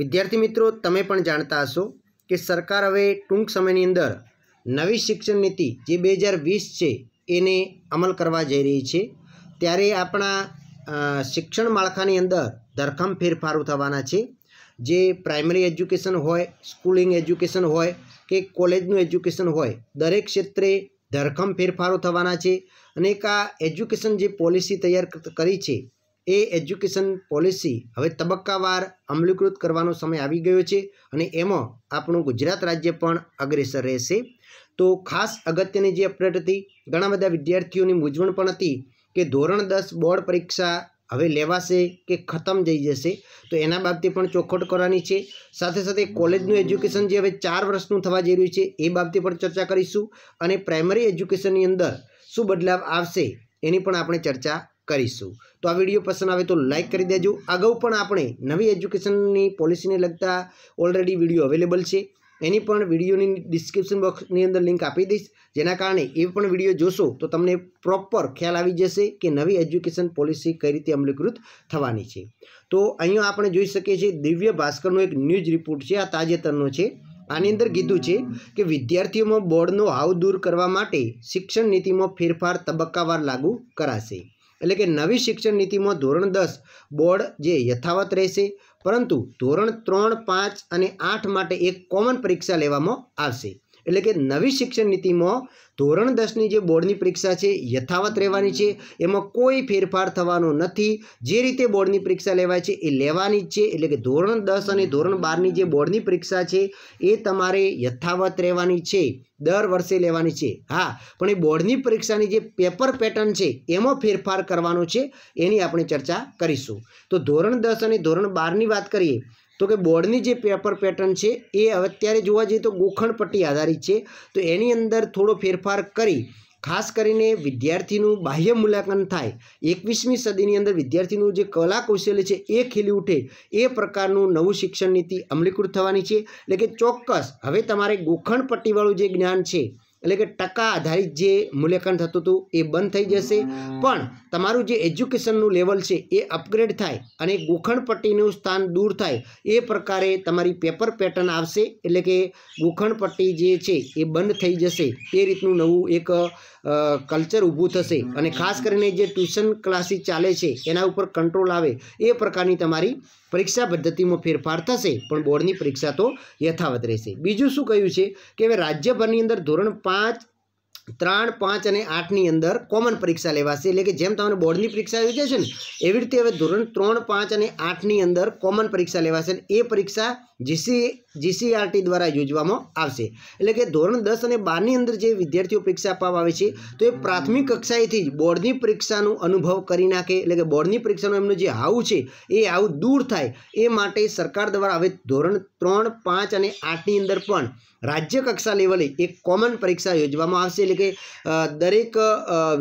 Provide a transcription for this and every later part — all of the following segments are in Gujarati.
વિદ્યાર્થી મિત્રો તમે પણ જાણતા હશો કે સરકાર હવે ટૂંક સમયની અંદર નવી શિક્ષણ નીતિ જે બે હજાર વીસ છે એને અમલ કરવા જઈ રહી છે ત્યારે આપણા શિક્ષણ માળખાની અંદર ધરખમ ફેરફારો થવાના છે જે પ્રાઇમરી એજ્યુકેશન હોય સ્કૂલિંગ એજ્યુકેશન હોય કે કોલેજનું એજ્યુકેશન હોય દરેક ક્ષેત્રે ધરખમ ફેરફારો થવાના છે અને એક આ એજ્યુકેશન જે પોલિસી તૈયાર કરી છે એ એજ્યુકેશન પોલિસી હવે તબક્કાવાર અમલીકૃત કરવાનો સમય આવી ગયો છે અને એમાં આપણું ગુજરાત રાજ્ય પણ અગ્રેસર રહેશે તો ખાસ અગત્યની જે અપડેટ હતી ઘણા બધા વિદ્યાર્થીઓની મૂંઝવણ પણ હતી કે ધોરણ દસ બોર્ડ પરીક્ષા હવે લેવાશે કે ખતમ જઈ જશે તો એના બાબતે પણ ચોખવટ કરવાની છે સાથે સાથે કોલેજનું એજ્યુકેશન જે હવે ચાર વર્ષનું થવા જઈ રહ્યું છે એ બાબતે પણ ચર્ચા કરીશું અને પ્રાઇમરી એજ્યુકેશનની અંદર શું બદલાવ આવશે એની પણ આપણે ચર્ચા કરીશું તો આ વિડીયો પસંદ આવે તો લાઇક કરી દેજો અગાઉ પણ આપણે નવી એજ્યુકેશનની પોલિસીને લગતા ઓલરેડી વિડીયો અવેલેબલ છે એની પણ વિડીયોની ડિસ્ક્રિપ્શન બોક્સની અંદર લિંક આપી દઈશ જેના કારણે એ પણ વિડીયો જોશો તો તમને પ્રોપર ખ્યાલ આવી જશે કે નવી એજ્યુકેશન પોલિસી કઈ રીતે અમલીકૃત થવાની છે તો અહીંયા આપણે જોઈ શકીએ છીએ દિવ્ય ભાસ્કરનો એક ન્યૂઝ રિપોર્ટ છે આ તાજેતરનો છે આની અંદર કીધું છે કે વિદ્યાર્થીઓમાં બોર્ડનો હાવ દૂર કરવા માટે શિક્ષણ નીતિમાં ફેરફાર તબક્કાવાર લાગુ કરાશે એટલે કે નવી શિક્ષણ નીતિમાં ધોરણ દસ બોર્ડ જે યથાવત રહેશે પરંતુ ધોરણ ત્રણ પાંચ અને આઠ માટે એક કોમન પરીક્ષા લેવામાં આવશે એટલે કે નવી શિક્ષણ નીતિમાં ધોરણ દસની જે બોર્ડની પરીક્ષા છે યથાવત રહેવાની છે એમાં કોઈ ફેરફાર થવાનો નથી જે રીતે બોર્ડની પરીક્ષા લેવાય છે એ લેવાની જ છે એટલે કે ધોરણ દસ અને ધોરણ બારની જે બોર્ડની પરીક્ષા છે એ તમારે યથાવત રહેવાની છે દર વર્ષે લેવાની છે હા પણ એ બોર્ડની પરીક્ષાની જે પેપર પેટર્ન છે એમાં ફેરફાર કરવાનો છે એની આપણે ચર્ચા કરીશું તો ધોરણ દસ અને ધોરણ બારની વાત કરીએ તો કે બોર્ડની જે પેપર પેટર્ન છે એ અત્યારે જોવા જઈએ તો ગોખણપટ્ટી આધારિત છે તો એની અંદર થોડો ફેરફાર કરી ખાસ કરીને વિદ્યાર્થીનું બાહ્ય મૂલ્યાંકન થાય એકવીસમી સદીની અંદર વિદ્યાર્થીનું જે કલા કૌશલ્ય છે એ ખીલી ઉઠે એ પ્રકારનું નવું શિક્ષણ નીતિ અમલીકૃત થવાની છે એટલે કે ચોક્કસ હવે તમારે ગોખણપટ્ટીવાળું જે જ્ઞાન છે એટલે કે ટકા આધારિત જે મૂલ્યાંકન થતું હતું એ બંધ થઈ જશે પણ તમારું જે એજ્યુકેશનનું લેવલ છે એ અપગ્રેડ થાય અને ગોખણપટ્ટીનું સ્થાન દૂર થાય એ પ્રકારે તમારી પેપર પેટર્ન આવશે એટલે કે ગોખણપટ્ટી જે છે એ બંધ થઈ જશે એ રીતનું નવું એક કલ્ચર ઊભું થશે અને ખાસ કરીને જે ટ્યુશન ક્લાસીસ ચાલે છે એના ઉપર કંટ્રોલ આવે એ પ્રકારની તમારી પરીક્ષા પદ્ધતિમાં ફેરફાર થશે પણ બોર્ડની પરીક્ષા તો યથાવત રહેશે બીજું શું કહ્યું છે કે હવે રાજ્યભરની અંદર ધોરણ પાંચ ત્રણ પાંચ અને આઠની અંદર કોમન પરીક્ષા લેવાશે એટલે કે જેમ તમને બોર્ડની પરીક્ષા યોજાય છે ને એવી રીતે હવે ધોરણ ત્રણ પાંચ અને આઠની અંદર કોમન પરીક્ષા લેવાશે એ પરીક્ષા જીસી જીસીઆરટી દ્વારા યોજવામાં આવશે એટલે કે ધોરણ દસ અને બારની અંદર જે વિદ્યાર્થીઓ પરીક્ષા આપવામાં આવે છે તો એ પ્રાથમિક કક્ષાએથી જ બોર્ડની પરીક્ષાનું અનુભવ કરી નાખે એટલે કે બોર્ડની પરીક્ષાનું એમનું જે હાવું છે એ આવું દૂર થાય એ માટે સરકાર દ્વારા હવે ધોરણ ત્રણ પાંચ અને આઠની અંદર પણ રાજ્ય કક્ષા લેવલે એક કોમન પરીક્ષા યોજવામાં આવશે એટલે કે દરેક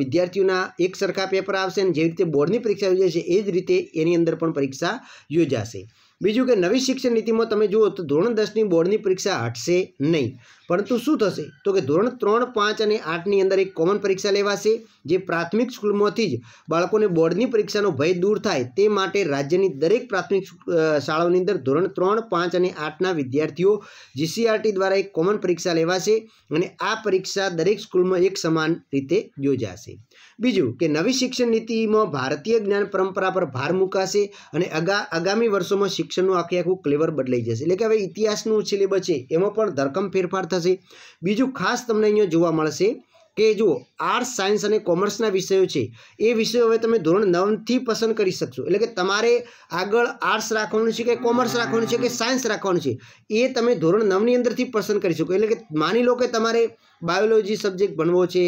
વિદ્યાર્થીઓના એક સરખા પેપર આવશે અને જેવી રીતે બોર્ડની પરીક્ષા યોજાય છે એ જ રીતે એની અંદર પણ પરીક્ષા યોજાશે બીજું કે નવી શિક્ષણ નીતિમાં તમે જુઓ તો ધોરણ દસની બોર્ડની પરીક્ષા હટશે નહીં પરંતુ શું થશે તો કે ધોરણ ત્રણ પાંચ અને આઠની અંદર એક કોમન પરીક્ષા લેવાશે જે પ્રાથમિક સ્કૂલમાંથી જ બાળકોને બોર્ડની પરીક્ષાનો ભય દૂર થાય તે માટે રાજ્યની દરેક પ્રાથમિક શાળાઓની અંદર ધોરણ ત્રણ પાંચ અને આઠના વિદ્યાર્થીઓ જીસીઆરટી દ્વારા એક કોમન પરીક્ષા લેવાશે અને આ પરીક્ષા દરેક સ્કૂલમાં એક સમાન રીતે યોજાશે બીજું કે નવી શિક્ષણ નીતિમાં ભારતીય જ્ઞાન પરંપરા પર ભાર મુકાશે અને અગા આગામી વર્ષોમાં શિક્ષણનું આખે આખું ક્લેવર બદલાઈ જશે એટલે કે હવે ઇતિહાસનું સિલેબસ છે એમાં પણ ધરકમ ફેરફાર થશે બીજું ખાસ તમને અહીંયા જોવા મળશે કે જુઓ આર્ટ્સ સાયન્સ અને કોમર્સના વિષયો છે એ વિષયો હવે તમે ધોરણ નવથી પસંદ કરી શકશો એટલે કે તમારે આગળ આર્ટ્સ રાખવાનું છે કે કોમર્સ રાખવાનું છે કે સાયન્સ રાખવાનું છે એ તમે ધોરણ નવની અંદરથી પસંદ કરી શકો એટલે કે માની લો કે તમારે બાયોલોજી સબ્જેક્ટ ભણવો છે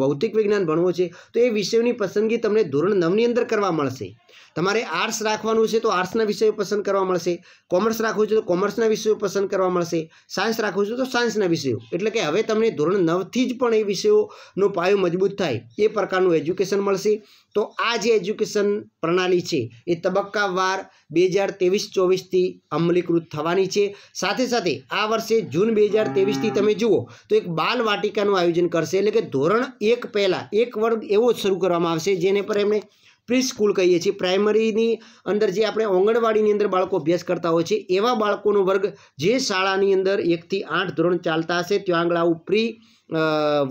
ભૌતિક વિજ્ઞાન ભણવો છે તો એ વિષયોની પસંદગી તમને ધોરણ નવની અંદર કરવા મળશે તમારે આર્ટ્સ રાખવાનું છે તો આર્ટ્સના વિષયો પસંદ કરવા મળશે કોમર્સ રાખવું છે તો કોમર્સના વિષયો પસંદ કરવા મળશે સાયન્સ રાખવું છે તો સાયન્સના વિષયો એટલે કે હવે તમને ધોરણ નવથી જ પણ એ વિષયોનો પાયો મજબૂત થાય એ પ્રકારનું એજ્યુકેશન મળશે તો આ જે એજ્યુકેશન પ્રણાલી છે એ તબક્કાવાર બે હજાર ત્રેવીસ ચોવીસથી અમલીકૃત થવાની છે સાથે સાથે આ વર્ષે જૂન બે હજાર ત્રેવીસથી તમે જુઓ તો એક બાલ વાટિકાનું આયોજન કરશે એટલે કે ધોરણ એક પહેલાં એક વર્ગ એવો શરૂ કરવામાં આવશે જેને પર એમણે પ્રી સ્કૂલ કહીએ છીએ પ્રાઇમરીની અંદર જે આપણે આંગણવાડીની અંદર બાળકો અભ્યાસ કરતા હોય છે એવા બાળકોનો વર્ગ જે શાળાની અંદર એકથી આઠ ધોરણ ચાલતા હશે ત્યાં આગળ આવું પ્રી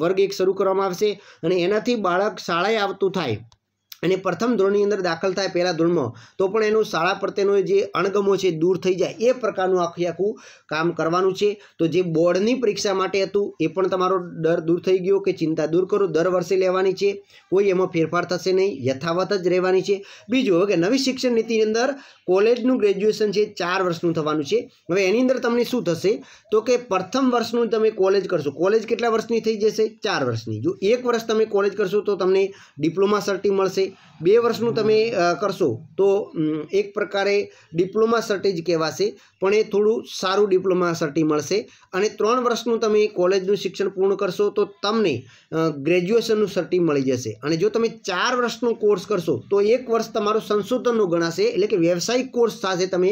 વર્ગ એક શરૂ કરવામાં આવશે અને એનાથી બાળક શાળાએ આવતું થાય અને પ્રથમ ધોરણની અંદર દાખલ થાય પહેલાં ધોરણમાં તો પણ એનું શાળા પ્રત્યેનો જે અણગમો છે દૂર થઈ જાય એ પ્રકારનું આખી આખું કામ કરવાનું છે તો જે બોર્ડની પરીક્ષા માટે હતું એ પણ તમારો ડર દૂર થઈ ગયો કે ચિંતા દૂર કરો દર વર્ષે લેવાની છે કોઈ એમાં ફેરફાર થશે નહીં યથાવત જ રહેવાની છે બીજું હવે કે નવી શિક્ષણ નીતિની અંદર કોલેજનું ગ્રેજ્યુએશન છે ચાર વર્ષનું થવાનું છે હવે એની અંદર તમને શું થશે તો કે પ્રથમ વર્ષનું તમે કોલેજ કરશો કોલેજ કેટલા વર્ષની થઈ જશે ચાર વર્ષની જો એક વર્ષ તમે કોલેજ કરશો તો તમને ડિપ્લોમા સર્ટી મળશે બે વર્ષનું તમે કરશો તો એક પ્રકારે ડિપ્લોમા સર્ટી જ કહેવાશે પણ એ થોડું સારું ડિપ્લોમા સર્ટી મળશે અને ત્રણ વર્ષનું તમે કોલેજનું શિક્ષણ પૂર્ણ કરશો તો તમને ગ્રેજ્યુએશનનું સર્ટી મળી જશે અને જો તમે ચાર વર્ષનો કોર્સ કરશો તો એક વર્ષ તમારું સંશોધનનું ગણાશે એટલે કે વ્યવસાયિક કોર્સ સાથે તમે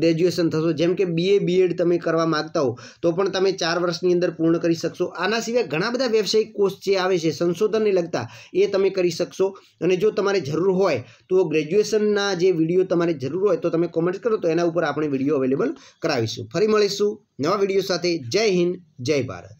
ગ્રેજ્યુએશન થશો જેમ કે બીએ બીએડ તમે કરવા માગતા હો તો પણ તમે ચાર વર્ષની અંદર પૂર્ણ કરી શકશો આના સિવાય ઘણા બધા વ્યવસાયિક કોર્સ જે આવે છે સંશોધનને લગતા એ તમે કરી શકશો અને જો તમારે જરૂર હોય તો ગ્રેજ્યુએશનના જે વિડીયો તમારે જરૂર હોય તો તમે કોમેન્ટ કરો તો એના ઉપર આપણે વિડીયો અવેલેબલ કરાવીશું ફરી મળીશું નવા વિડીયો સાથે જય હિન્દ જય ભારત